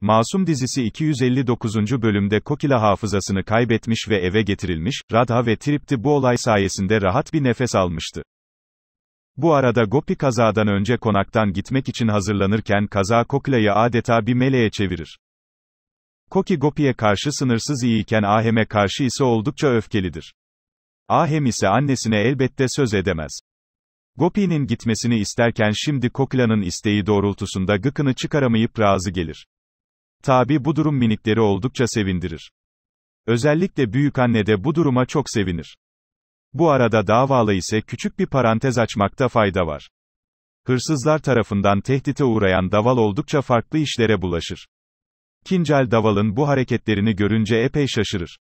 Masum dizisi 259. bölümde Kokila hafızasını kaybetmiş ve eve getirilmiş, Radha ve Tripti bu olay sayesinde rahat bir nefes almıştı. Bu arada Gopi kazadan önce konaktan gitmek için hazırlanırken kaza Kokila'yı adeta bir meleğe çevirir. Koki Gopi'ye karşı sınırsız iyiyken Ahem'e karşı ise oldukça öfkelidir. Ahem ise annesine elbette söz edemez. Gopi'nin gitmesini isterken şimdi Kokila'nın isteği doğrultusunda gıkını çıkaramayıp razı gelir. Tabi bu durum minikleri oldukça sevindirir. Özellikle büyük anne de bu duruma çok sevinir. Bu arada davalı ise küçük bir parantez açmakta fayda var. Hırsızlar tarafından tehdite uğrayan Daval oldukça farklı işlere bulaşır. Kincel Daval'ın bu hareketlerini görünce epey şaşırır.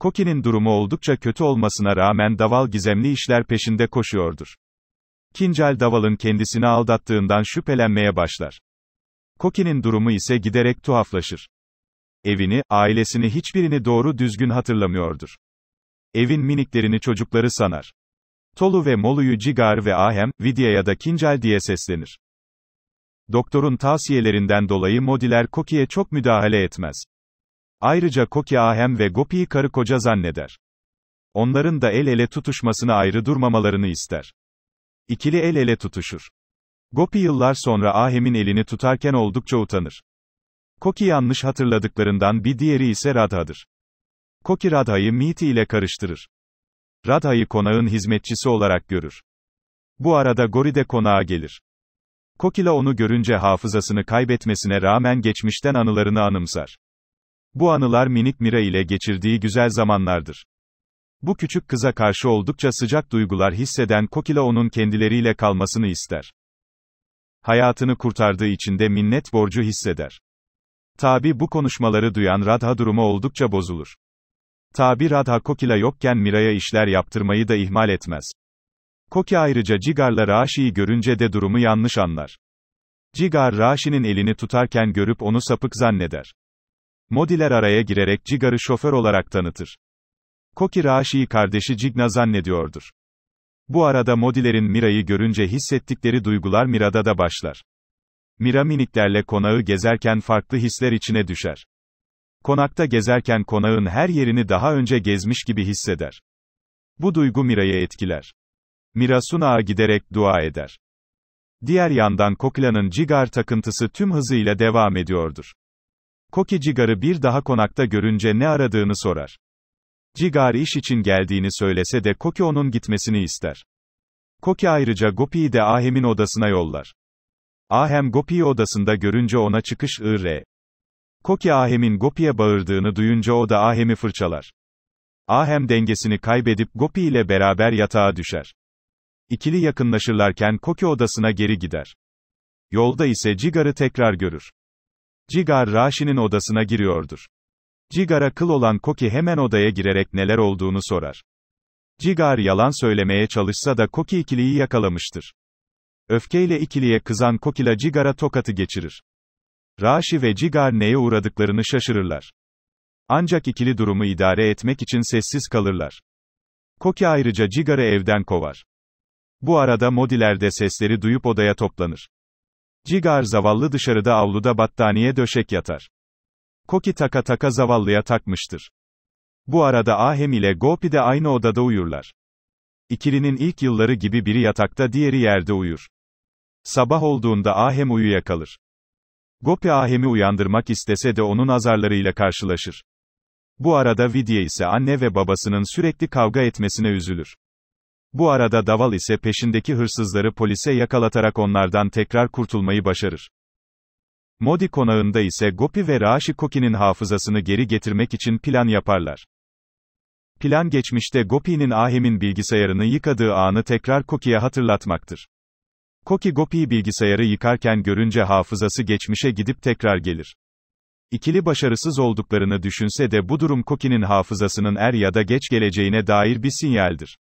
Koki'nin durumu oldukça kötü olmasına rağmen Daval gizemli işler peşinde koşuyordur. Kincel Daval'ın kendisini aldattığından şüphelenmeye başlar. Koki'nin durumu ise giderek tuhaflaşır. Evini, ailesini hiçbirini doğru düzgün hatırlamıyordur. Evin miniklerini çocukları sanar. Tolu ve Molu'yu Cigar ve Ahem, Vidya da kincel diye seslenir. Doktorun tavsiyelerinden dolayı Modiler Koki'ye çok müdahale etmez. Ayrıca Koki Ahem ve Gopi'yi karı koca zanneder. Onların da el ele tutuşmasını ayrı durmamalarını ister. İkili el ele tutuşur. Gopi yıllar sonra Ahem'in elini tutarken oldukça utanır. Koki yanlış hatırladıklarından bir diğeri ise Radha'dır. Koki Radha'yı Miti ile karıştırır. Radha'yı konağın hizmetçisi olarak görür. Bu arada Gori de konağa gelir. Kokila onu görünce hafızasını kaybetmesine rağmen geçmişten anılarını anımsar. Bu anılar minik Mira ile geçirdiği güzel zamanlardır. Bu küçük kıza karşı oldukça sıcak duygular hisseden Kokila onun kendileriyle kalmasını ister hayatını kurtardığı için de minnet borcu hisseder. Tabi bu konuşmaları duyan Radha durumu oldukça bozulur. Tabi Radha Kokila yokken Mira'ya işler yaptırmayı da ihmal etmez. Koki ayrıca Cigar'la Raşi'yi görünce de durumu yanlış anlar. Cigar Raşi'nin elini tutarken görüp onu sapık zanneder. Modiler araya girerek Cigar'ı şoför olarak tanıtır. Koki Raşi'yi kardeşi Cigna zannediyordur. Bu arada modilerin Mira'yı görünce hissettikleri duygular Mira'da da başlar. Mira miniklerle konağı gezerken farklı hisler içine düşer. Konakta gezerken konağın her yerini daha önce gezmiş gibi hisseder. Bu duygu Mira'yı etkiler. Mira Sunağa giderek dua eder. Diğer yandan Kokila'nın cigar takıntısı tüm hızıyla devam ediyordur. Koki cigarı bir daha konakta görünce ne aradığını sorar. Cigar iş için geldiğini söylese de Koki onun gitmesini ister. Koki ayrıca Gopi'yi de Ahem'in odasına yollar. Ahem Gopi'yi odasında görünce ona çıkış ir. Koki Ahem'in Gopi'ye bağırdığını duyunca o da Ahem'i fırçalar. Ahem dengesini kaybedip Gopi ile beraber yatağa düşer. İkili yakınlaşırlarken Koki odasına geri gider. Yolda ise Cigar'ı tekrar görür. Cigar Raşi'nin odasına giriyordur. Cigar'a kıl olan Koki hemen odaya girerek neler olduğunu sorar. Cigar yalan söylemeye çalışsa da Koki ikiliyi yakalamıştır. Öfkeyle ikiliye kızan Kokila Cigar'a tokatı geçirir. Raşi ve Cigar neye uğradıklarını şaşırırlar. Ancak ikili durumu idare etmek için sessiz kalırlar. Koki ayrıca Cigar'ı evden kovar. Bu arada Modiler de sesleri duyup odaya toplanır. Cigar zavallı dışarıda avluda battaniye döşek yatar. Koki taka taka zavallıya takmıştır. Bu arada Ahem ile Gopi de aynı odada uyurlar. İkilinin ilk yılları gibi biri yatakta diğeri yerde uyur. Sabah olduğunda Ahem uyuyakalır. Gopi Ahem'i uyandırmak istese de onun azarlarıyla karşılaşır. Bu arada Vidya ise anne ve babasının sürekli kavga etmesine üzülür. Bu arada Daval ise peşindeki hırsızları polise yakalatarak onlardan tekrar kurtulmayı başarır. Modi konağında ise Gopi ve Raşi Koki'nin hafızasını geri getirmek için plan yaparlar. Plan geçmişte Gopi'nin Ahem'in bilgisayarını yıkadığı anı tekrar Koki'ye hatırlatmaktır. Koki Gopi'yi bilgisayarı yıkarken görünce hafızası geçmişe gidip tekrar gelir. İkili başarısız olduklarını düşünse de bu durum Koki'nin hafızasının er ya da geç geleceğine dair bir sinyaldir.